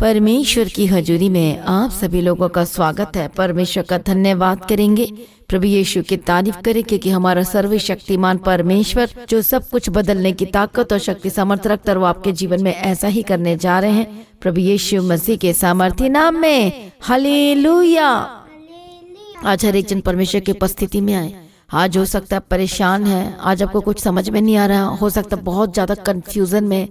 परमेश्वर की हजूरी में आप सभी लोगों का स्वागत है परमेश्वर का धन्यवाद करेंगे प्रभु यीशु की तारीफ करें क्योंकि हमारा सर्वशक्तिमान परमेश्वर जो सब कुछ बदलने की ताकत और शक्ति समर्थ रखता वो आपके जीवन में ऐसा ही करने जा रहे हैं प्रभु यीशु मसीह के सामर्थ्य नाम में हालेलुया आज हर एक जन परमेश्वर की उपस्थिति में आए आज हो सकता है परेशान है आज आपको कुछ समझ में नहीं आ रहा हो सकता बहुत ज्यादा कंफ्यूजन में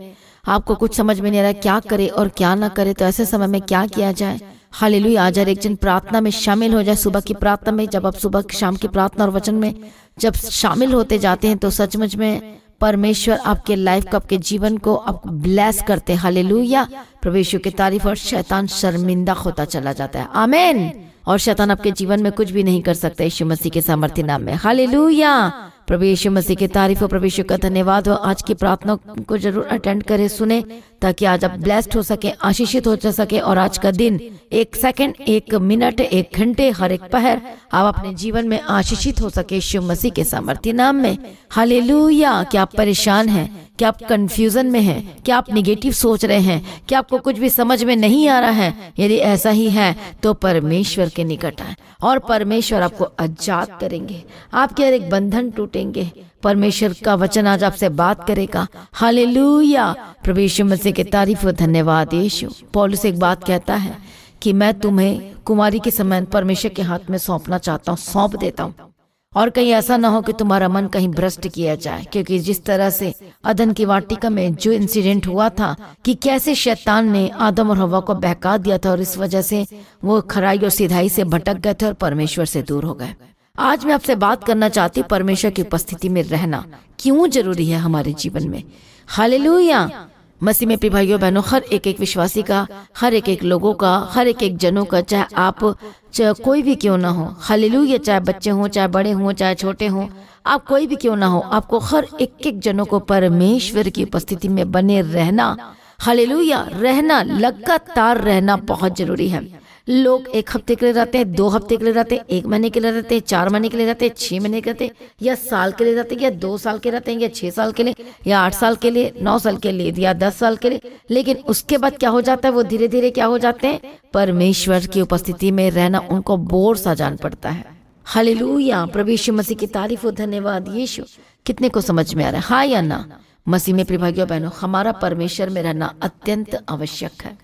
आपको कुछ समझ में नहीं आ रहा क्या करे और क्या ना करे तो ऐसे समय में क्या किया जाए हाली लुई आज हर एक दिन प्रार्थना में शामिल हो जाए सुबह की प्रार्थना में जब आप सुबह शाम की प्रार्थना और वचन में जब शामिल होते जाते हैं तो सचमुच में परमेश्वर आपके लाइफ को आपके जीवन को आपको ब्लेस करते हैं हाली लुया प्रवेश की तारीफ और शैतान शर्मिंदा होता चला जाता है आमेन और शैतान आपके जीवन में कुछ भी नहीं कर सकता यीशु मसीह के सामर्थ्य नाम में लुया यीशु मसीह की तारीफ और प्रवेश का धन्यवाद और आज की प्रार्थना को जरूर अटेंड करें सुने ताकि आज आप ब्लेस्ड हो सके आशीषित हो जा सके और आज का दिन एक सेकंड एक मिनट एक घंटे हर एक पहर आप अपने जीवन में आशीषित हो सके शिव मसीह के सामर्थ्य नाम में हाले क्या आप परेशान हैं क्या आप कंफ्यूजन में हैं क्या आप निगेटिव सोच रहे हैं क्या आपको कुछ भी समझ में नहीं आ रहा है यदि ऐसा ही है तो परमेश्वर के निकट आए और परमेश्वर आपको आजाद करेंगे आपके हर एक बंधन टूटे लौटेंगे परमेश्वर का वचन आज आपसे बात करेगा हाले लुया प्रवेश मसीह के तारीफ और धन्यवाद यीशु पॉलिस एक बात कहता है कि मैं तुम्हें कुमारी के समान परमेश्वर के हाथ में सौंपना चाहता हूँ सौंप देता हूँ और कहीं ऐसा ना हो कि तुम्हारा मन कहीं भ्रष्ट किया जाए क्योंकि जिस तरह से अदन की वाटिका में जो इंसिडेंट हुआ था कि कैसे शैतान ने आदम और हवा को बहका दिया था और इस वजह से वो खराई और सीधाई से भटक गए थे और परमेश्वर से दूर हो गए आज मैं आपसे बात करना चाहती परमेश्वर की उपस्थिति में रहना क्यों जरूरी है हमारे जीवन में लुया मसीह में भाइयों बहनों हर एक एक विश्वासी का हर एक एक लोगों का हर एक एक जनों का चाहे आप चाहे कोई भी क्यों ना हो हालेलुया चाहे बच्चे हों चाहे बड़े हों चाहे छोटे हों आप कोई भी क्यों ना हो आपको हर एक एक जनों को परमेश्वर की उपस्थिति में बने रहना या रहना लगातार रहना बहुत जरूरी है लोग एक हफ्ते के लिए रहते हैं दो हफ्ते के लिए रहते हैं एक महीने के लिए रहते हैं चार महीने के लिए रहते हैं छह महीने के रहते हैं या साल के लिए रहते हैं या दो साल के रहते हैं या छह साल के लिए या आठ साल के लिए नौ साल के लिए या दस साल के लिए लेकिन उसके बाद क्या हो जाता है वो धीरे धीरे क्या हो जाते हैं परमेश्वर की उपस्थिति में रहना उनको बोर सा जान पड़ता है हालेलुया प्रभु मसीह की तारीफ और धन्यवाद यीशु कितने को समझ में आ रहा है हाँ या ना मसीह में प्रिभागियों बहनों हमारा परमेश्वर में रहना अत्यंत आवश्यक है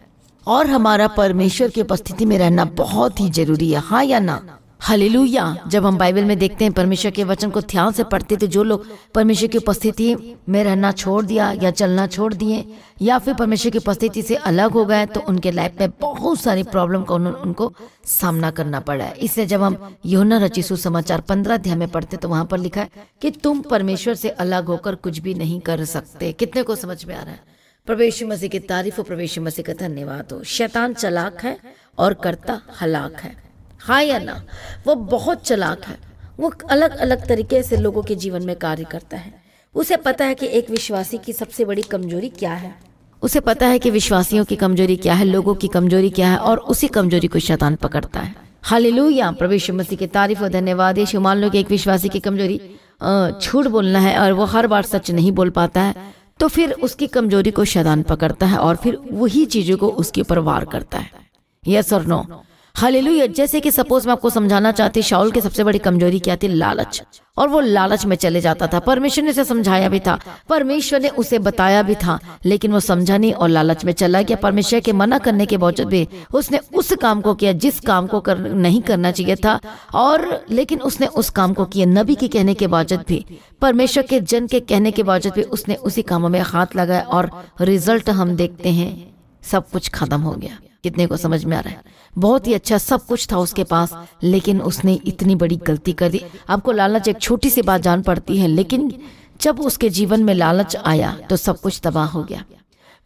और हमारा परमेश्वर की उपस्थिति में रहना बहुत ही जरूरी है हाँ या ना हलेलुया जब हम बाइबल में देखते हैं परमेश्वर के वचन को ध्यान से पढ़ते तो जो लोग परमेश्वर की उपस्थिति में रहना छोड़ दिया या चलना छोड़ दिए या फिर परमेश्वर की उपस्थिति से अलग हो गए तो उनके लाइफ में बहुत सारी प्रॉब्लम का उनको सामना करना पड़ा है इसलिए जब हम योना रचिसु समाचार पंद्रह अध्याय में पढ़ते तो वहां पर लिखा है कि तुम परमेश्वर से अलग होकर कुछ भी नहीं कर सकते कितने को समझ में आ रहा है प्रवेश मसीह की तारीफ और प्रवेश मसीह का धन्यवाद हो शैतान चलाक है और करता हलाक है हा या ना वो बहुत चलाक है वो अलग अलग तरीके से लोगों के जीवन में कार्य करता है उसे पता है कि एक विश्वासी की सबसे बड़ी कमजोरी क्या है उसे पता है कि विश्वासियों की कमजोरी क्या है लोगों की कमजोरी क्या है और उसी कमजोरी को शैतान पकड़ता है हालेलुया प्रवेश मसीह की तारीफ और धन्यवाद ये मान लो कि एक विश्वासी की कमजोरी छूट बोलना है और वो हर बार सच नहीं बोल पाता है तो फिर उसकी कमजोरी को शैतान पकड़ता है और फिर वही चीज़ों को उसके ऊपर वार करता है यस और नो हालेलुया जैसे कि सपोज मैं आपको समझाना चाहती शाउल की सबसे बड़ी कमजोरी क्या थी लालच और वो लालच में चले जाता था परमेश्वर ने उसे समझाया भी था परमेश्वर ने उसे बताया भी था लेकिन वो समझा नहीं और लालच में चला गया परमेश्वर के मना करने के बावजूद भी उसने उस काम को किया जिस काम को कर, नहीं करना चाहिए था और लेकिन उसने उस काम को किया नबी के कहने के बावजूद भी परमेश्वर के जन के कहने के बावजूद भी उसने उसी कामों में हाथ लगाया और रिजल्ट हम देखते हैं सब कुछ खत्म हो गया कितने को समझ में आ रहा है बहुत ही अच्छा सब कुछ था उसके पास लेकिन उसने इतनी बड़ी गलती कर दी आपको लालच एक छोटी सी बात जान पड़ती है लेकिन जब उसके जीवन में लालच आया तो सब कुछ तबाह हो गया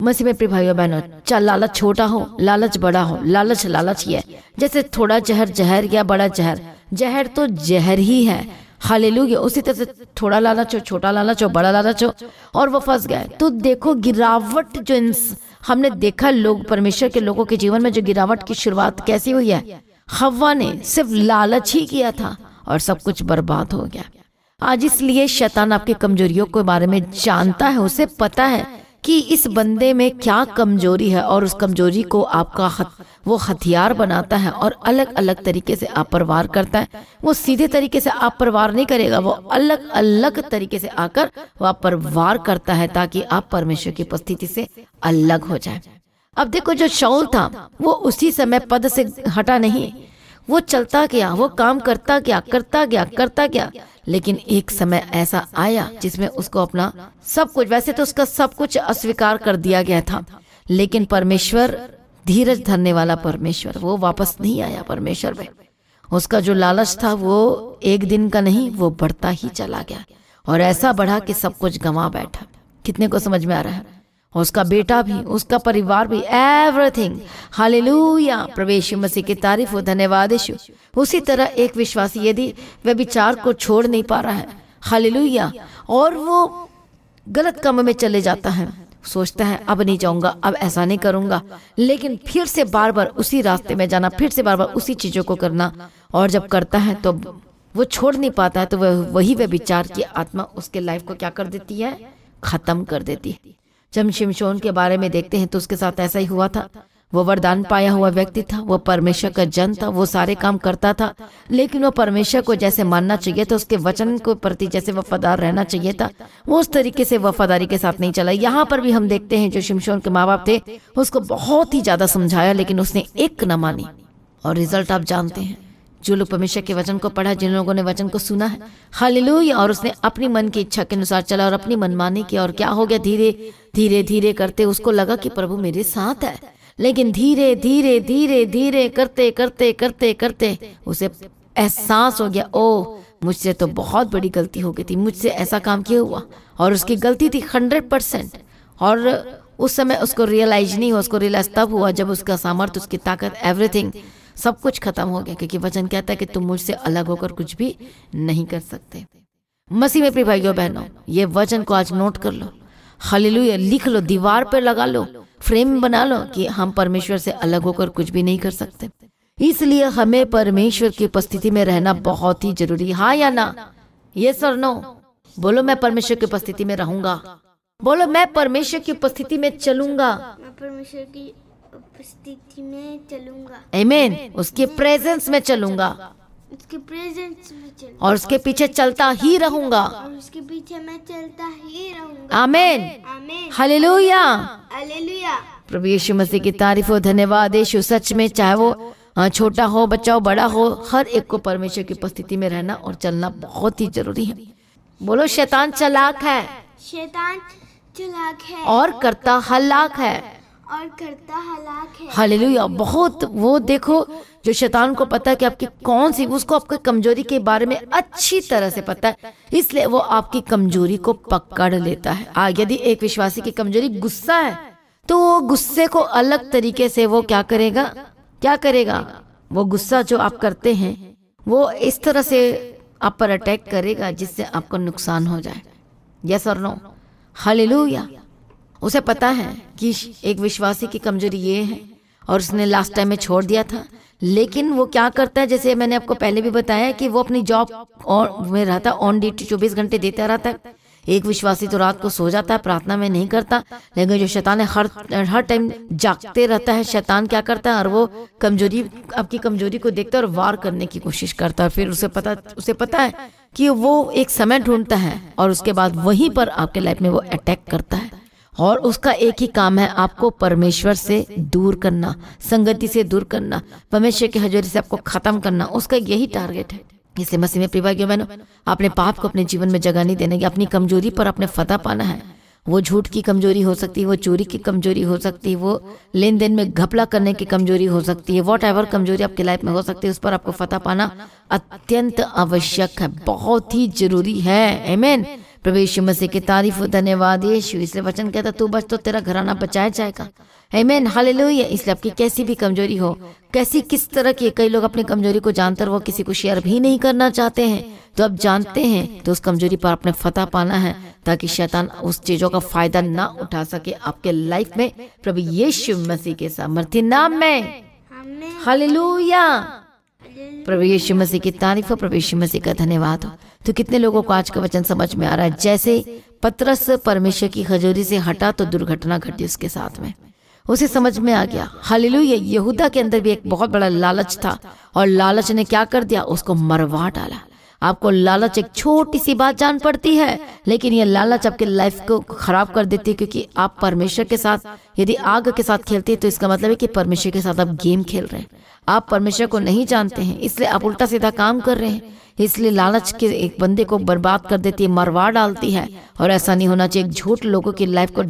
मसीह में प्रिय भाइयों बहनों चाहे लालच छोटा हो लालच बड़ा हो लालच लालच ही है जैसे थोड़ा जहर जहर या बड़ा जहर जहर तो जहर ही है हालेलुया उसी तरह से थोड़ा लालच हो छोटा लालच हो बड़ा लालच हो और वो फंस गए तो देखो गिरावट जो इंसान हमने देखा लोग परमेश्वर के लोगों के जीवन में जो गिरावट की शुरुआत कैसी हुई है हवा ने सिर्फ लालच ही किया था और सब कुछ बर्बाद हो गया आज इसलिए शैतान आपकी कमजोरियों के बारे में जानता है उसे पता है कि इस बंदे में क्या कमजोरी है और उस कमजोरी को आपका हत, वो हथियार बनाता है और अलग अलग तरीके से आप पर वार करता है वो सीधे तरीके से आप पर वार नहीं करेगा वो अलग अलग तरीके से आकर वो आप पर वार करता है ताकि आप परमेश्वर की उपस्थिति से अलग हो जाए अब देखो जो शौल था वो उसी समय पद से हटा नहीं वो चलता गया वो काम करता गया करता गया करता गया लेकिन एक समय ऐसा आया जिसमें उसको अपना सब कुछ वैसे तो उसका सब कुछ अस्वीकार कर दिया गया था लेकिन परमेश्वर धीरज धरने वाला परमेश्वर वो वापस नहीं आया परमेश्वर में उसका जो लालच था वो एक दिन का नहीं वो बढ़ता ही चला गया और ऐसा बढ़ा कि सब कुछ गंवा बैठा कितने को समझ में आ रहा है उसका बेटा भी उसका परिवार भी एवरीथिंग हालेलुया प्रवेश मसीह की तारीफ हो धन्यवाद उसी तरह एक विश्वासी यदि वह विचार को छोड़ नहीं पा रहा है हालेलुया और वो गलत काम में चले जाता है सोचता है अब नहीं जाऊंगा अब ऐसा नहीं करूंगा लेकिन फिर से बार बार उसी रास्ते में जाना फिर से बार बार उसी चीजों को करना और जब करता है तो वो छोड़ नहीं पाता है तो वह वही वह विचार की आत्मा उसके लाइफ को क्या कर देती है खत्म कर देती है जब शिमशोन के बारे में देखते हैं तो उसके साथ ऐसा ही हुआ था वो वरदान पाया हुआ व्यक्ति था वो परमेश्वर का जन था वो सारे काम करता था लेकिन वो परमेश्वर को जैसे मानना चाहिए था उसके वचन को प्रति जैसे वफादार रहना चाहिए था वो उस तरीके से वफादारी के साथ नहीं चला यहाँ पर भी हम देखते हैं जो शिमशोन के माँ बाप थे उसको बहुत ही ज्यादा समझाया लेकिन उसने एक न मानी और रिजल्ट आप जानते हैं जो लोग परमेश्वर के वचन को पढ़ा जिन लोगों ने वचन को सुना है हालेलुया और उसने अपनी मन की इच्छा के अनुसार चला और अपनी मनमानी की और क्या हो गया धीरे धीरे धीरे करते उसको लगा कि प्रभु मेरे साथ है लेकिन धीरे धीरे धीरे धीरे करते करते करते करते उसे एहसास हो गया ओ मुझसे तो बहुत बड़ी गलती हो गई थी मुझसे ऐसा काम क्यों हुआ और उसकी गलती थी हंड्रेड परसेंट और उस समय उसको रियलाइज नहीं हुआ उसको रियलाइज तब हुआ जब उसका सामर्थ्य उसकी ताकत एवरीथिंग सब कुछ खत्म हो गया क्योंकि वचन कहता है कि तुम मुझसे अलग होकर कुछ भी नहीं कर सकते मसीह में प्रिय भाइयों बहनों ये वचन को आज नोट कर लो हलीलू लिख लो दीवार पर लगा लो फ्रेम बना लो कि हम परमेश्वर से अलग होकर कुछ भी नहीं कर सकते इसलिए हमें परमेश्वर की उपस्थिति में रहना बहुत ही जरूरी हाँ या ना ये सर नो बोलो मैं परमेश्वर की उपस्थिति में रहूंगा बोलो मैं परमेश्वर की उपस्थिति में चलूंगा परमेश्वर की उपस्थिति में चलूंगा एमेन उसके प्रेजेंस में चलूंगा उसके प्रेजेंस में चलूंगा और उसके पीछे चलता ही रहूंगा उसके पीछे मैं चलता ही रहूंगा आमेन हालेलुया हालेलुया प्रभु यीशु मसीह की तारीफ हो धन्यवाद यीशु सच में चाहे वो छोटा हो बच्चा हो बड़ा हो हर एक को परमेश्वर की उपस्थिति में रहना और चलना बहुत ही जरूरी है बोलो शैतान चलाक है शैतान चलाक है और करता हलाक है और करता हलाक है हालेलुया बहुत वो देखो जो शैतान को पता है कि आपकी कौन सी उसको आपकी कमजोरी के बारे में अच्छी तरह से पता है इसलिए वो आपकी कमजोरी को पकड़ लेता है आ, यदि एक विश्वासी की कमजोरी गुस्सा है तो वो गुस्से को अलग तरीके से वो क्या करेगा क्या करेगा वो गुस्सा जो आप करते हैं वो इस तरह से आप पर अटैक करेगा जिससे आपको नुकसान हो जाए यस और नो हालेलुया उसे पता है कि एक विश्वासी की कमजोरी ये है और उसने लास्ट टाइम में छोड़ दिया था लेकिन वो क्या करता है जैसे मैंने आपको पहले भी बताया कि वो अपनी जॉब में रहता ऑन ड्यूटी चौबीस घंटे देता रहता है एक विश्वासी तो रात को सो जाता है प्रार्थना में नहीं करता लेकिन जो शैतान है हर हर टाइम जागते रहता है शैतान क्या करता है और वो कमजोरी आपकी कमजोरी को देखता है और वार करने की कोशिश करता है फिर उसे पता उसे पता है कि वो एक समय ढूंढता है और उसके बाद वहीं पर आपके लाइफ में वो अटैक करता है और उसका एक ही काम है आपको परमेश्वर से दूर करना संगति से दूर करना परमेश्वर की हजूरी से आपको खत्म करना उसका यही टारगेट है इसलिए मसीह में प्रिवा क्यों बहनों आपने पाप को अपने जीवन में जगह नहीं देना की अपनी कमजोरी पर आपने फतह पाना है वो झूठ की कमजोरी हो सकती है वो चोरी की कमजोरी हो सकती है वो लेन देन में घपला करने की कमजोरी हो सकती है वॉट एवर कमजोरी आपकी लाइफ में हो सकती है उस पर आपको फतह पाना अत्यंत आवश्यक है बहुत ही जरूरी है एमेन प्रवेश मसीह की तारीफ धन्यवाद यीशु इसलिए वचन कहता तू बच तो तेरा घराना बचाया जाएगा हेमैन हाल इसलिए आपकी कैसी भी कमजोरी हो कैसी किस तरह की कई लोग अपनी कमजोरी को जानकर वो किसी को शेयर भी नहीं करना चाहते हैं तो आप जानते हैं तो उस कमजोरी पर आपने फतह पाना है ताकि शैतान उस चीजों का फायदा ना उठा सके आपके लाइफ में प्रभु यीशु मसीह के सामर्थ्य नाम में हालेलुया प्रभु यीशु मसीह की तारीफ हो प्रभु यीशु मसीह का धन्यवाद हो तो कितने लोगों को आज का वचन समझ में आ रहा है जैसे पत्रस परमेश्वर की खजूरी से हटा तो दुर्घटना घटी उसके साथ में उसे समझ में आ गया हालेलुया यहूदा के अंदर भी एक बहुत बड़ा लालच था और लालच ने क्या कर दिया उसको मरवा डाला आपको लालच एक छोटी सी बात जान पड़ती है लेकिन ये लालच आपके लाइफ को खराब कर देती है क्योंकि आप परमेश्वर के साथ यदि आग के साथ खेलते हैं तो इसका मतलब है कि परमेश्वर के साथ आप गेम खेल रहे हैं आप परमेश्वर को नहीं जानते हैं इसलिए आप उल्टा सीधा काम कर रहे हैं इसलिए लालच के एक बंदे को बर्बाद कर देती है मरवा डालती है और ऐसा नहीं होना चाहिए एक झूठ लोगों की लाइफ को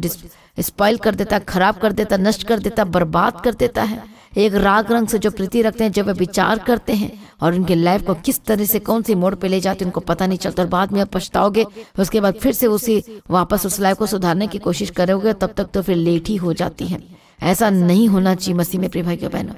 स्पॉइल कर देता खराब कर देता नष्ट कर देता बर्बाद कर देता है एक राग रंग से जो प्रीति रखते हैं जब वे विचार करते हैं और उनके लाइफ को किस तरह से कौन सी मोड़ पे ले जाते हैं उनको पता नहीं चलता और बाद में आप पछताओगे उसके बाद फिर से उसी वापस उस लाइफ को सुधारने की कोशिश करोगे तब तक तो फिर लेट ही हो जाती है ऐसा नहीं होना चाहिए मसीह में प्रिय भाई के बहनों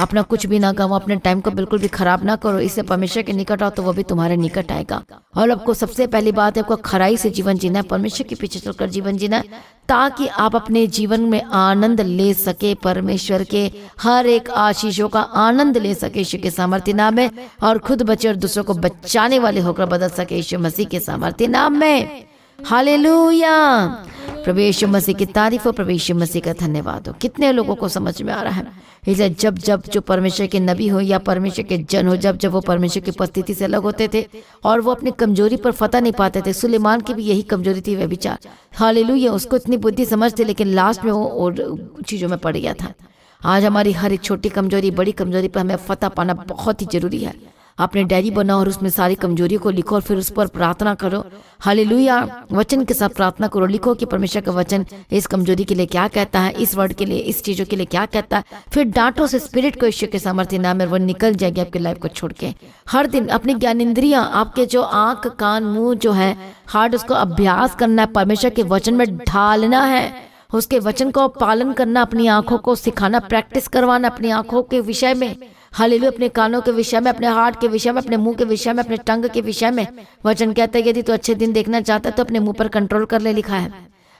अपना कुछ भी ना गंवाओ अपने टाइम को बिल्कुल भी खराब ना करो इससे परमेश्वर के निकट आओ तो वो भी तुम्हारे निकट आएगा और आपको सबसे पहली बात है आपको खराई से जीवन जीना है परमेश्वर के पीछे चलकर जीवन जीना है ताकि आप अपने जीवन में आनंद ले सके परमेश्वर के हर एक आशीषों का आनंद ले सके ईश्वर के सामर्थ्य नाम में और खुद बचे और दूसरों को बचाने वाले होकर बदल सके ईश्वर मसीह के सामर्थ्य नाम में हालेलुया प्रवेश मसीह की तारीफ और प्रवेश मसीह का धन्यवाद हो कितने लोगों को समझ में आ रहा है इसलिए जब जब जो परमेश्वर के नबी हो या परमेश्वर के जन हो जब जब वो परमेश्वर की उपस्थिति से अलग होते थे और वो अपनी कमजोरी पर फतह नहीं पाते थे सुलेमान की भी यही कमजोरी थी वह विचार हालेलुया उसको इतनी बुद्धि समझ थी लेकिन लास्ट में वो और चीज़ों में पड़ गया था आज हमारी हर एक छोटी कमजोरी बड़ी कमजोरी पर हमें फतह पाना बहुत ही जरूरी है अपने डायरी बनाओ और उसमें सारी कमजोरियों को लिखो और फिर उस पर प्रार्थना करो हाली हाले वचन के साथ प्रार्थना करो लिखो कि परमेश्वर का वचन इस कमजोरी के लिए क्या कहता है इस वर्ड के लिए इस चीजों के लिए क्या कहता है फिर डांटो से स्पिरिट को ईश्वर के सामर्थ्य नाम है वो निकल जाएगी आपके लाइफ को छोड़ के हर दिन अपनी ज्ञान इंद्रिया आपके जो आंख कान मुंह जो है हार्ट उसको अभ्यास करना है परमेश्वर के वचन में ढालना है उसके वचन को पालन करना अपनी आंखों को सिखाना प्रैक्टिस करवाना अपनी आंखों के विषय में हालेलु अपने कानों के विषय में अपने हार्ट के विषय में अपने मुंह के विषय में अपने टंग के विषय में वचन कहते हैं यदि तो अच्छे दिन देखना चाहता है तो अपने मुंह पर कंट्रोल कर ले लिखा है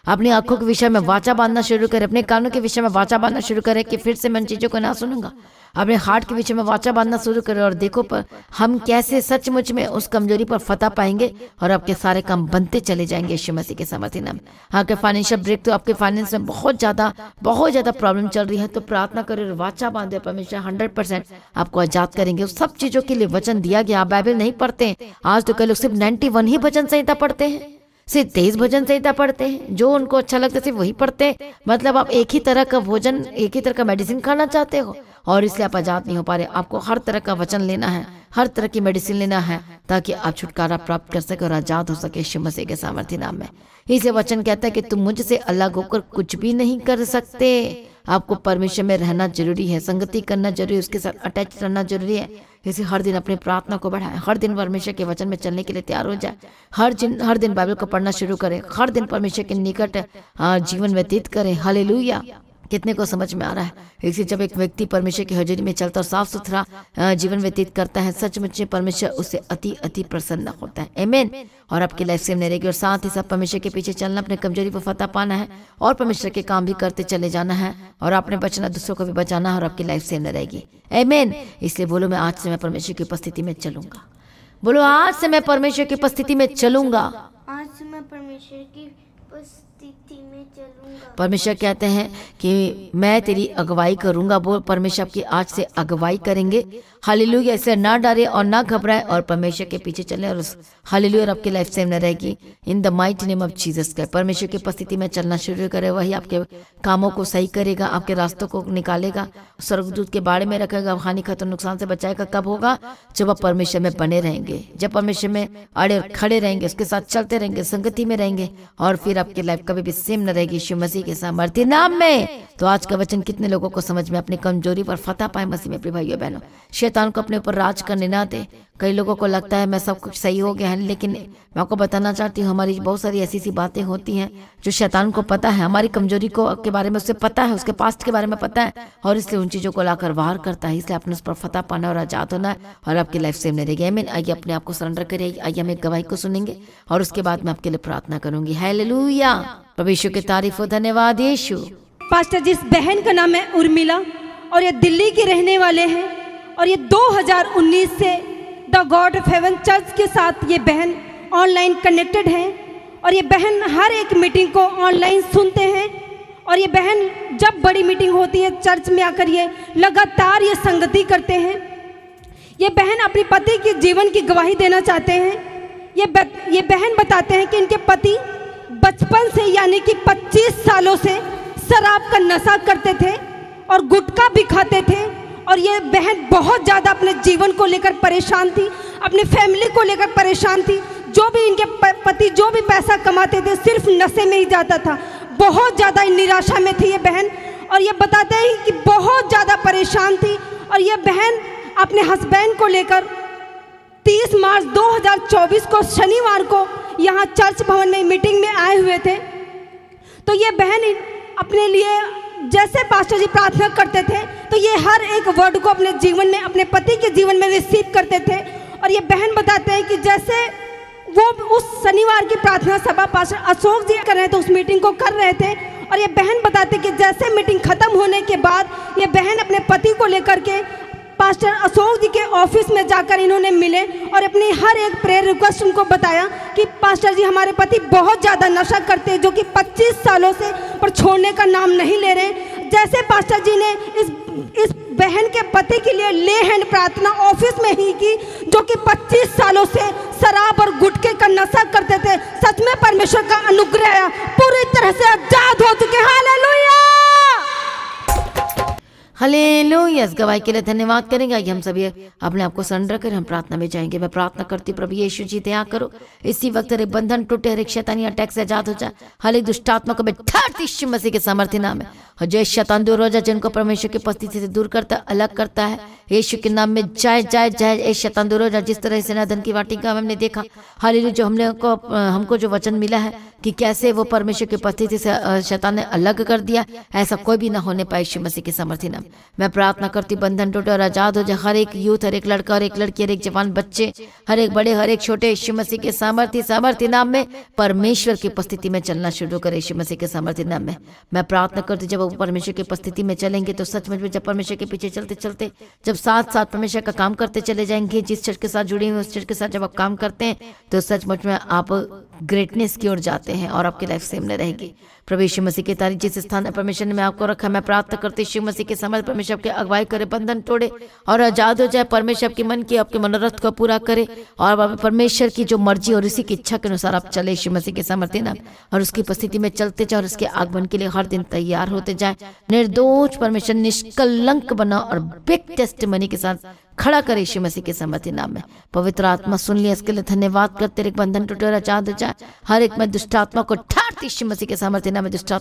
अपनी आंखों के विषय में वाचा बांधना शुरू करें अपने कानों के विषय में वाचा बांधना शुरू करें कि फिर से मैं चीज़ों को ना सुनूंगा अपने हार्ट के विषय में वाचा बांधना शुरू करें और देखो पर हम कैसे सचमुच में उस कमजोरी पर फतह पाएंगे और आपके सारे काम बनते चले जाएंगे यशु मसीह के समर्थी नाम हाँ, आपके फाइनेंशियल ब्रेक तो आपके फाइनेंस में बहुत ज़्यादा बहुत ज़्यादा प्रॉब्लम चल रही है तो प्रार्थना करें और वाचा बांधे परमेश्वर हंड्रेड परसेंट आपको आजाद करेंगे उस सब चीज़ों के लिए वचन दिया गया आप बाइबल नहीं पढ़ते आज तो कई लोग सिर्फ नाइन्टी वन ही वचन संहिता पढ़ते हैं सिर्फ तेज भोजन संहिता पढ़ते हैं जो उनको अच्छा लगता है सिर्फ वही पढ़ते हैं मतलब आप एक ही तरह का भोजन एक ही तरह का मेडिसिन खाना चाहते हो और इसलिए आप आजाद नहीं हो पा रहे आपको हर तरह का वचन लेना है हर तरह की मेडिसिन लेना है ताकि आप छुटकारा प्राप्त कर सके और आजाद हो सके शिव मसीह के सामर्थ्य नाम में इसे वचन कहता है कि तुम मुझसे अलग होकर कुछ भी नहीं कर सकते आपको परमेश्वर में रहना जरूरी है संगति करना जरूरी है उसके साथ अटैच रहना जरूरी है इसे हर दिन अपनी प्रार्थना को बढ़ाएं हर दिन परमेश्वर के वचन में चलने के लिए तैयार हो जाए हर दिन हर दिन बाइबल को पढ़ना शुरू करें हर दिन परमेश्वर के निकट जीवन व्यतीत करें हले कितने को समझ में आ रहा है इसलिए जब एक व्यक्ति परमेश्वर की हजूरी में चलता और साफ सुथरा जीवन व्यतीत करता है सचमुच में परमेश्वर उससे अति अति प्रसन्न होता है एमेन और आपकी लाइफ से रहेगी और साथ ही साथ परमेश्वर के पीछे चलना अपने कमजोरी को फतह पाना है और परमेश्वर के काम भी करते चले जाना है और अपने बचना दूसरों को भी बचाना है और आपकी लाइफ सेम रहेगी एमेन इसलिए बोलो मैं आज से मैं परमेश्वर की उपस्थिति में चलूंगा बोलो आज से मैं परमेश्वर की उपस्थिति में चलूंगा आज से मैं परमेश्वर की परमेश्वर कहते हैं कि मैं तेरी अगुवाई करूंगा बोल परमेश्वर की आज से अगुवाई करेंगे हालेलुया ऐसे ना डरे और ना घबराए और परमेश्वर के पीछे चले और हालेलुया आपके लाइफ सेम न रहेगी in the might name of Jesus का परमेश्वर की उपस्थिति में चलना शुरू करे वही आपके कामों को सही करेगा आपके रास्तों को निकालेगा स्वर्गदूत के बाड़े में रखेगा हानि खतर नुकसान से बचाएगा कब होगा जब आप परमेश्वर में बने रहेंगे जब परमेश्वर में अड़े खड़े रहेंगे उसके साथ चलते रहेंगे संगति में रहेंगे और फिर आपके लाइफ का कभी भी सिम न रहेगी यीशु मसीह के सामर्थ्य नाम में तो आज का वचन कितने लोगों को समझ में अपनी कमजोरी पर फतह पाए मसीह में अपने भाइयों बहनों शैतान को अपने ऊपर राज करने ना दे कई लोगों को लगता है मैं सब कुछ सही हो गया है लेकिन मैं आपको बताना चाहती हूँ हमारी बहुत सारी ऐसी ऐसी बातें होती हैं जो शैतान को पता है हमारी कमजोरी को के बारे में उसे पता है उसके पास्ट के बारे में पता है और इसलिए उन चीज़ों को लाकर वार करता है इसलिए आपने उस पर फतह पाना और आजाद होना है और आपकी लाइफ सेव नहीं रहेगी आइए अपने आप को सरेंडर करिए आइए हम एक गवाही को सुनेंगे और उसके बाद मैं आपके लिए प्रार्थना करूंगी है लुया प्रभु की तारीफ हो धन्यवाद यीशु पास्टर जिस बहन का नाम है उर्मिला और ये दिल्ली के रहने वाले हैं और ये 2019 से the God of heaven church के साथ ये बहन ऑनलाइन कनेक्टेड हैं और ये बहन हर एक मीटिंग को ऑनलाइन सुनते हैं और ये बहन जब बड़ी मीटिंग होती है चर्च में आकर ये लगातार ये संगति करते हैं ये बहन अपने पति के जीवन की गवाही देना चाहते हैं ये ये बहन बताते हैं कि इनके पति बचपन से यानी कि 25 सालों से शराब का नशा करते थे और गुटखा भी खाते थे और ये बहन बहुत ज़्यादा अपने जीवन को लेकर परेशान थी अपने फैमिली को लेकर परेशान थी जो भी इनके पति जो भी पैसा कमाते थे सिर्फ नशे में ही जाता था बहुत ज़्यादा निराशा में थी ये बहन और ये बताते हैं कि बहुत ज़्यादा परेशान थी और ये बहन अपने हस्बैंड को लेकर 30 मार्च 2024 को शनिवार को यहाँ चर्च भवन में मीटिंग में आए हुए थे तो ये बहन अपने लिए जैसे पास्टर जी प्रार्थना करते थे तो ये हर एक वर्ड को अपने जीवन में अपने पति के जीवन में रिसीव करते थे और ये बहन बताते हैं कि जैसे वो उस शनिवार की प्रार्थना सभा पास्टर अशोक जी कर रहे थे उस मीटिंग को कर रहे थे और ये बहन बताते कि जैसे मीटिंग खत्म होने के बाद ये बहन अपने पति को लेकर के पास्टर अशोक जी के ऑफिस में जाकर इन्होंने मिले और अपनी हर एक प्रेयर रिक्वेस्ट उनको बताया कि पास्टर जी हमारे पति बहुत ज़्यादा नशा करते हैं जो कि 25 सालों से पर छोड़ने का नाम नहीं ले रहे जैसे पास्टर जी ने इस इस बहन के पति के लिए ले हैंड प्रार्थना ऑफिस में ही की जो कि 25 सालों से शराब और गुटके का नशा करते थे सच में परमेश्वर का अनुग्रह पूरी तरह से आजाद हो चुके हालेलुया यस गवाही के लिए धन्यवाद करेंगे आइए हम सभी अपने आप को सन रखकर हम प्रार्थना में जाएंगे मैं प्रार्थना करती प्रभु यीशु जी दया करो इसी वक्त हरे बंधन टूटे हरे शैतानी अटैक से आजाद हो जाए हले एक दुष्टात्मा को बैठाती यीशु मसीह के सामर्थ्य नाम है जय जो शैतान दूर हो जाए जिनको परमेश्वर की उपस्थिति से दूर करता है अलग करता है यीशु के नाम में जाय जाय जाय ऐ शैतान दूर हो जाए जिस तरह से नदन की का हमने देखा हाल जो हमने को हमको जो वचन मिला है कि कैसे वो परमेश्वर की उपस्थिति से शैतान ने अलग कर दिया ऐसा कोई भी ना होने पाए यीशु मसीह के सामर्थ्य नाम मैं प्रार्थना करती बंधन टूटे और आज़ाद हो जाए हर एक यूथ हर एक लड़का और एक लड़की हर एक जवान बच्चे हर एक बड़े हर एक छोटे यीशु मसीह के सामर्थ्य सामर्थ्य नाम में परमेश्वर की उपस्थिति में चलना शुरू करे यीशु मसीह के सामर्थ्य नाम में मैं प्रार्थना करती जब परमेश्वर की उपस्थिति में चलेंगे तो सचमुच में जब परमेश्वर के पीछे चलते चलते जब साथ साथ परमेश्वर का काम करते चले जाएंगे जिस चर्च के साथ जुड़े हुए उस चर्च के साथ जब आप काम करते हैं तो सचमुच में आप ग्रेटनेस की ओर जाते हैं और आपकी लाइफ सेम न रहेगी प्रवेश मसीह के तारी जिस स्थान परमेश्वर ने मैं आपको रखा मैं प्रार्थना करते शिव मसीह के समय परमेश्वर के अगुवाई करे बंधन तोड़े और आजाद हो जाए परमेश्वर के मन की आपके मनोरथ को पूरा करे और परमेश्वर की जो मर्जी और उसी की इच्छा के अनुसार आप चले शिव मसीह के समर्थ दिन और उसकी उपस्थिति में चलते जाए और उसके आगमन के लिए हर दिन तैयार होते जाए निर्दोष परमेश्वर निष्कलंक बना और बिग टेस्ट के साथ खड़ा कर यीशु मसीह के सम्मति नाम में पवित्र आत्मा सुन लिया इसके लिए धन्यवाद कर तेरे बंधन टूटे और अचानक हर एक में दुष्ट को ठाट यीशु मसीह के सामर्थ्य नाम में दुष्ट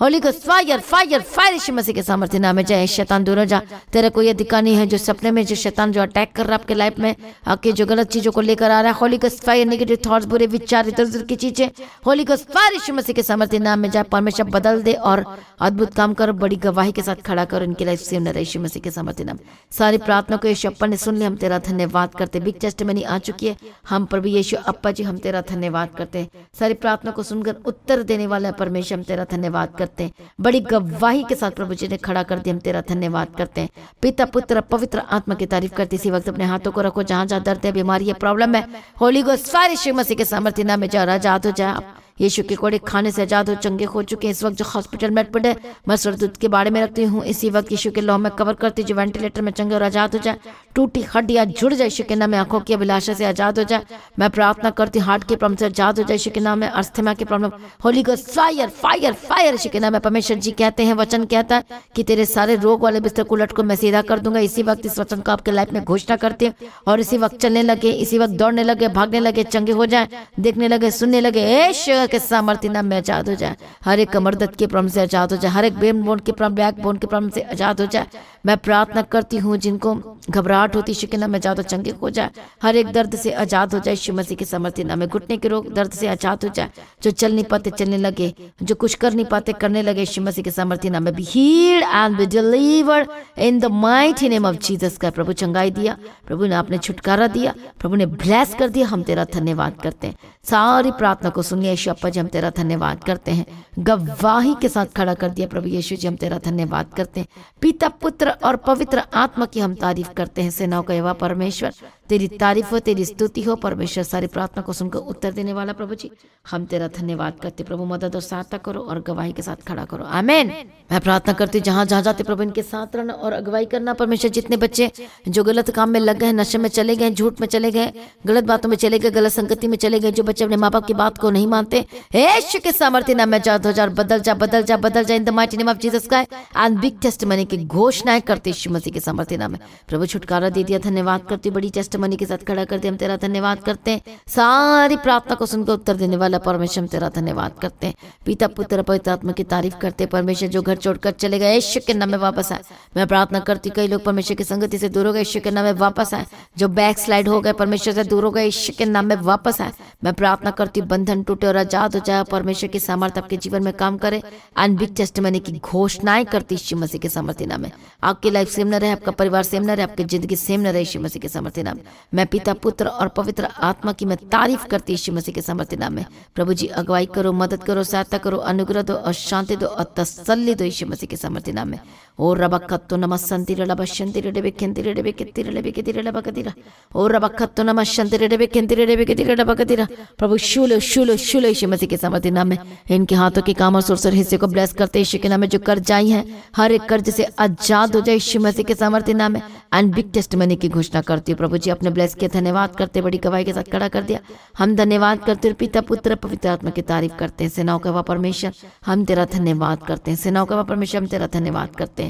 होली को फायर फायर फायर यीशु मसीह के सामर्थ्य नाम में जाए शैतान दूर जा तेरा कोई अधिकार नहीं है जो सपने में जो शैतान जो अटैक कर रहा है आपके लाइफ में आपके जो गलत चीजों को लेकर आ रहा है होली को फायर नेगेटिव थॉट्स बुरे विचार इधर उधर की चीजें होली को फायर यीशु मसीह के सामर्थ्य नाम में जाए परमेश्वर बदल दे और अद्भुत काम कर बड़ी गवाही के साथ खड़ा कर उनकी लाइफ से न यीशु मसीह के सामर्थ्य नाम सारी प्रार्थना को यीशु छप्पन ने सुन लिया हम तेरा धन्यवाद करते बिग चेस्ट मनी आ चुकी है हम प्रभु यीशु अप्पा जी हम तेरा धन्यवाद करते हैं सारी प्रार्थना को सुनकर उत्तर देने वाले परमेश्वर हम तेरा धन्यवाद करते हैं बड़ी गवाही के साथ प्रभु जी ने खड़ा कर दिया हम तेरा धन्यवाद करते हैं पिता पुत्र पवित्र आत्मा की तारीफ करते इसी वक्त अपने हाथों को रखो जहाँ जहाँ दर्द है बीमारी है प्रॉब्लम है होली गो सारी श्री मसीह के सामर्थ्य नाम में जा रहा जा तो जा यीशु के कोड़े खाने से आजाद हो चंगे हो चुके हैं इस वक्त जो हॉस्पिटल में एडमिट है मैं सरदूत के बारे में रखती हूँ इसी वक्त यीशु के लॉ में कवर करती जो वेंटिलेटर में चंगे और आजाद हो जाए टूटी हड्डियाँ जुड़ जाए यीशु के नाम में आंखों की अभिलाषा से आजाद हो जाए मैं प्रार्थना करती हूँ हार्ट के प्रॉब्लम से आजाद हो जाए यीशु के नाम में अस्थमा के प्रॉब्लम होली गो फायर फायर फायर यीशु के नाम में परमेश्वर जी कहते हैं वचन कहता है कि तेरे सारे रोग वाले बिस्तर को लटको मैं सीधा कर दूंगा इसी वक्त इस वचन को आपके लाइफ में घोषणा करती हूँ और इसी वक्त चलने लगे इसी वक्त दौड़ने लगे भागने लगे चंगे हो जाए देखने लगे सुनने लगे ऐश के सामर्थ्य नाम में आजाद हो जाए हर एक कमर दर्द के प्रॉब्लम से आजाद हो जाए हर एक ब्रेन बोन के प्रॉब्लम बैक बोन के प्रॉब्लम से आजाद हो जाए मैं प्रार्थना करती हूँ जिनको घबराहट होती है के में ज्यादा चंगे हो जाए हर एक दर्द से आजाद हो जाए शिव मसीह के समर्थी नाम में घुटने के रोग दर्द से आजाद हो जाए जो चल नहीं पाते चलने लगे जो कुछ कर नहीं पाते करने लगे शिव मसीह के समर्थी नाम में भी and be deliver in the mighty name of Jesus का प्रभु चंगाई दिया प्रभु ने आपने छुटकारा दिया प्रभु ने ब्लेस कर दिया हम तेरा धन्यवाद करते हैं सारी प्रार्थना को सुनिए अपा जी हम तेरा धन्यवाद करते हैं गवाही के साथ खड़ा कर दिया प्रभु यीशु जी हम तेरा धन्यवाद करते हैं पिता पुत्र और पवित्र आत्मा की हम तारीफ करते हैं सेनाओं का परमेश्वर तेरी तारीफ हो तेरी स्तुति हो परमेश्वर सारी प्रार्थना को सुनकर उत्तर देने वाला प्रभु जी हम तेरा धन्यवाद करते प्रभु मदद और सहायता करो और गवाही के साथ खड़ा करो आमेन मैं प्रार्थना करती हूँ जहाँ जहाँ जाते प्रभु इनके साथ रहना और अगुवाई करना परमेश्वर जितने बच्चे जो गलत काम में लग गए नशे में चले गए झूठ में चले गए गलत बातों में चले गए गलत संगति में चले गए जो बच्चे अपने माँ बाप की बात को नहीं मानते के सामर्थ्य नाम में चार हजार बदल जा बदल जा बदल जा इन ऑफ जीसस का एंड बिग टेस्ट मनी की घोषणाएं करते मसीह के सामर्थ्य नाम में प्रभु छुटकारा दे दिया धन्यवाद करती बड़ी टेस्ट मनी के साथ खड़ा करते हम तेरा धन्यवाद करते हैं सारी प्रार्थना को सुनकर उत्तर देने वाला परमेश्वर हम तेरा धन्यवाद करते हैं पिता पुत्र पवित्र आत्मा की तारीफ करते परमेश्वर जो घर छोड़कर चले गए ऐश्व के नाम में वापस आए मैं प्रार्थना करती कई लोग परमेश्वर की संगति से दूर हो गए ऐश्व के नाम में वापस आए जो बैक स्लाइड हो गए परमेश्वर से दूर हो गए ऐश्व के नाम में वापस आए मैं प्रार्थना करती बंधन टूटे और आजाद हो जाए परमेश्वर की सामर्थ आपके जीवन में काम करे अनबिक मनी की घोषणाएं करती यीशु मसीह के सामर्थ्य नाम में आपकी लाइफ सेम न रहे आपका परिवार सेम न रहे आपकी जिंदगी सेम न रहे यीशु मसीह के सामर्थ्य नाम मैं पिता पुत्र और पवित्र आत्मा की मैं तारीफ करती यीशु मसीह के समर्थ नाम में प्रभु जी अगुवाई करो मदद करो सहायता करो अनुग्रह दो और शांति दो और तसल्ली दो यीशु मसीह के समर्थ नाम में O rabakatto namassantira labashantira debekentira debeketira lebeketira labakatira. O rabakatto namashantira प्रभु शूल शूल शूल यीशु के समति नाम में इनके हाथों के काम और सुरसर हिस्से को ब्लेस करते यीशु के नाम जो कर्ज आई है हर एक कर्ज से आजाद हो जाए यीशु मसीह के सामर्थ्य नाम एंड बिग टेस्ट मनी की घोषणा करती हूँ प्रभु जी अपने ब्लेस के धन्यवाद करते बड़ी गवाही के साथ खड़ा कर दिया हम धन्यवाद करते हैं पिता पुत्र पवित्र आत्मा की तारीफ करते हैं सेनाओं का परमेश्वर हम तेरा धन्यवाद करते हैं सेनाओं का परमेश्वर हम तेरा धन्यवाद करते हैं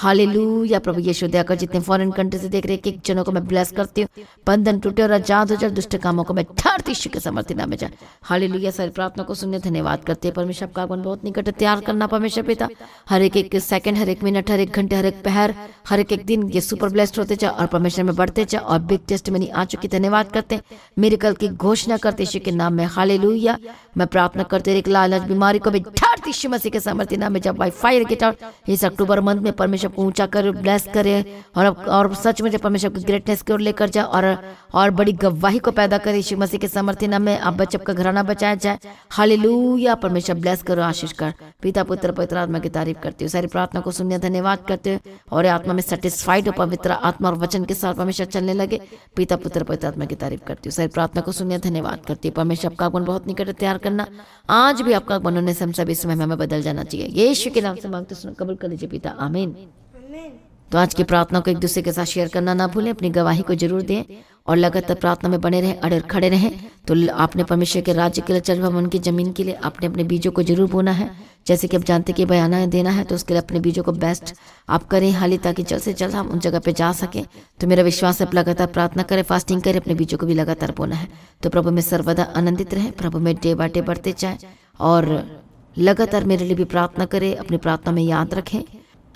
हालेलू या प्रभु यीशु कर जितने फॉरेन कंट्री से देख रहे जनों को मैं ब्लेस करती हूँ बंधन टूटे और आजाद हो जाए दुष्ट कामों को मैं ठारती यीशु के समर्थी नाम जाए हाले या सारी प्रार्थना को सुनने धन्यवाद करते हैं परमेश्वर का आगमन बहुत निकट है तैयार करना परमेश्वर पिता हर एक एक सेकंड हर एक मिनट हर एक घंटे हर एक पहर हर एक एक दिन ये सुपर ब्लेस्ड होते जाए और परमेश्वर में बढ़ते जाए और बिग टेस्ट मैंने आ चुकी धन्यवाद करते हैं मेरे कल की घोषणा करते यीशु के नाम में हाले मैं प्रार्थना करते एक लालच बीमारी को भी ठारती यीशु मसीह के समर्थी नाम में जब बाई फायर गेट आउट इस अक्टूबर मंथ में परमेश्वर को ऊंचा कर ब्लेस करे और और सच में जब परमेश्वर की ग्रेटनेस की ओर लेकर जाए और और बड़ी गवाही को पैदा करे यीशु मसीह के समर्थन में अब बचप का घराना बचाया जाए हालेलुया परमेश्वर ब्लेस करो आशीष कर पिता पुत्र पवित्र आत्मा की तारीफ करती हूँ सारी प्रार्थना को सुनिए धन्यवाद करते हैं और आत्मा में सेटिस्फाइड हो पवित्र आत्मा और वचन के साथ परमेश्वर चलने लगे पिता पुत्र पवित्र आत्मा की तारीफ करती हूँ सारी प्रार्थना को सुनिए धन्यवाद करती हूँ परमेश्वर आपका आगमन बहुत निकट तैयार करना आज भी आपका आगमन होने से हम सभी समय में बदल जाना चाहिए यीशु के नाम से मांगते सुनो कबूल कर लीजिए पिता आमीन तो आज की प्रार्थना को एक दूसरे के साथ शेयर करना ना भूलें अपनी गवाही को जरूर दें और लगातार प्रार्थना में बने रहें अड़े खड़े रहें तो आपने परमेश्वर के राज्य के लिए चल भवन की जमीन के लिए आपने अपने बीजों को जरूर बोना है जैसे कि आप जानते कि बयाना देना है तो उसके लिए अपने बीजों को बेस्ट आप करें हाली ताकि जल्द से जल्द हम उन जगह पर जा सकें तो मेरा विश्वास है आप लगातार प्रार्थना करें फास्टिंग करें अपने बीजों को भी लगातार बोना है तो प्रभु में सर्वदा आनंदित रहें प्रभु में डे बाटे बढ़ते जाए और लगातार मेरे लिए भी प्रार्थना करें अपनी प्रार्थना में याद रखें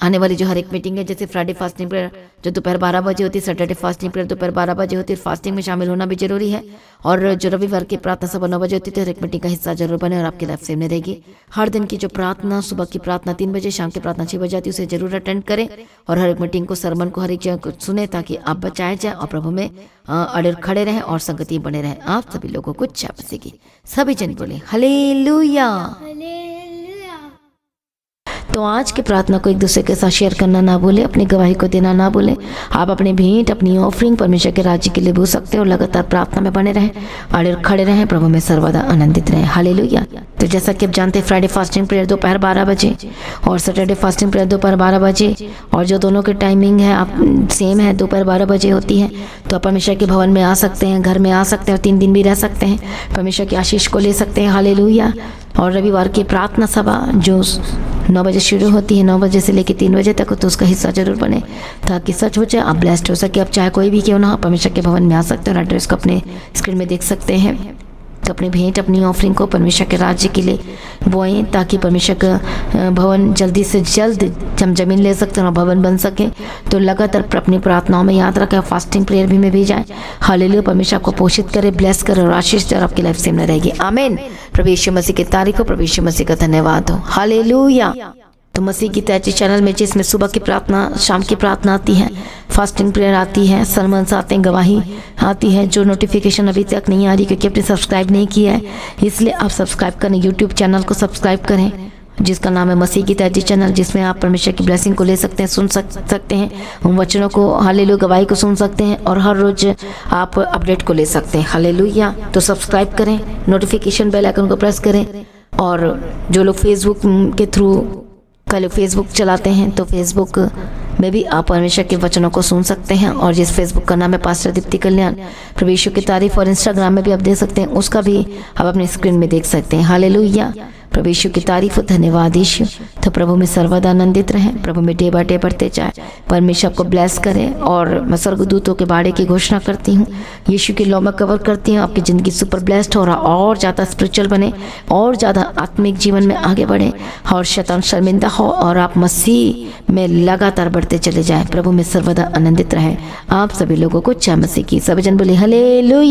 आने वाली जो हर एक मीटिंग है जैसे फ्राइडे फास्टिंग प्रेयर जो दोपहर बारह बजे होती है सैटरडे फास्टिंग प्रेयर दोपहर बारह बजे होती है फास्टिंग में शामिल होना भी जरूरी है और जो रविवार की प्रार्थना सुबह नौ बजे होती है तो हर एक मीटिंग का हिस्सा जरूर बने और आपकी लाइफ सेम नहीं रहेगी हर दिन की जो प्रार्थना सुबह की प्रार्थना तीन बजे शाम की प्रार्थना छह बजे आती है उसे जरूर अटेंड करें और हर एक मीटिंग को सरमन को हर एक जगह सुने ताकि आप बचाए जाए और प्रभु में अड़े खड़े रहें और संगति बने रहें आप सभी लोगों को चाह बसेगी सभी जन बोले हले लुया तो आज की प्रार्थना को एक दूसरे के साथ शेयर करना ना भूलें अपनी गवाही को देना ना भूलें आप अपनी भेंट अपनी ऑफरिंग परमेश्वर के राज्य के लिए भूल सकते हो लगातार प्रार्थना में बने रहें आड़े खड़े रहें प्रभु में सर्वदा आनंदित रहें हाल तो जैसा कि आप जानते हैं फ्राइडे फास्टिंग प्रेयर दोपहर बारह बजे और सैटरडे फास्टिंग प्रेयर दोपहर बारह बजे और जो दोनों की टाइमिंग है आप सेम है दोपहर बारह बजे होती है तो आप परमेश्वर के भवन में आ सकते हैं घर में आ सकते हैं और तीन दिन भी रह सकते हैं परमेश्वर की आशीष को ले सकते हैं हाले और रविवार की प्रार्थना सभा जो नौ बजे शुरू होती है नौ बजे से लेकर तीन बजे तक तो उसका हिस्सा जरूर बने ताकि सच हो जाए आप ब्लेस्ड हो सके आप चाहे कोई भी क्यों ना आप हमेशा के भवन में आ सकते हैं और एड्रेस को अपने स्क्रीन में देख सकते हैं तो अपनी भेंट अपनी ऑफरिंग को परमेश्वर के राज्य के लिए बोएं ताकि परमेश्वर का भवन जल्दी से जल्द हम जमीन ले सकते हैं और भवन बन सके तो लगातार अपनी प्रार्थनाओं में याद रखें फास्टिंग प्रेयर भी में भी जाएँ हाल परमेश्वर आपको पोषित करे ब्लेस करे और आशीष और आपकी लाइफ सेम रहेगी आमेन प्रवेश मसीह की तारीख को प्रवेश मसीह का धन्यवाद हो हाल तो मसीह की तैची चैनल में जिसमें सुबह की प्रार्थना शाम की प्रार्थना आती है फास्टिंग प्रेयर आती है सरमन आते हैं गवाही आती है जो नोटिफिकेशन अभी तक नहीं आ रही क्योंकि आपने सब्सक्राइब नहीं किया है इसलिए आप सब्सक्राइब करें यूट्यूब चैनल को सब्सक्राइब करें जिसका नाम है मसीह की तहजी चैनल जिसमें आप परमेश्वर की ब्लेसिंग को ले सकते हैं सुन सक सकते हैं उन वचनों को लो गवाही को सुन सकते हैं और हर रोज आप अपडेट को ले सकते हैं हाले तो सब्सक्राइब करें नोटिफिकेशन बेल आइकन को प्रेस करें और जो लोग फेसबुक के थ्रू पहले फेसबुक चलाते हैं तो फेसबुक में भी आप परमेश्वर के वचनों को सुन सकते हैं और जिस फेसबुक का नाम है पास्टर दीप्ति कल्याण प्रवेशों की तारीफ और इंस्टाग्राम में भी आप देख सकते हैं उसका भी आप अपने स्क्रीन में देख सकते हैं हाल प्रभु की तारीफ और धन्यवाद यीशु तो प्रभु में सर्वदा आनंदित रहें प्रभु में डे बाय डे बढ़ते जाए परमेश्वर आपको ब्लेस करें और मैं स्वर्गदूतों के बारे की घोषणा करती हूँ यीशु के लॉ में कवर करती हूँ आपकी ज़िंदगी सुपर ब्लेस्ड हो रहा और ज़्यादा स्पिरिचुअल बने और ज़्यादा आत्मिक जीवन में आगे बढ़े और शैतान शर्मिंदा हो और आप मसीह में लगातार बढ़ते चले जाए प्रभु में सर्वदा आनंदित रहें आप सभी लोगों को जय मसीह की सभी जन बोले हले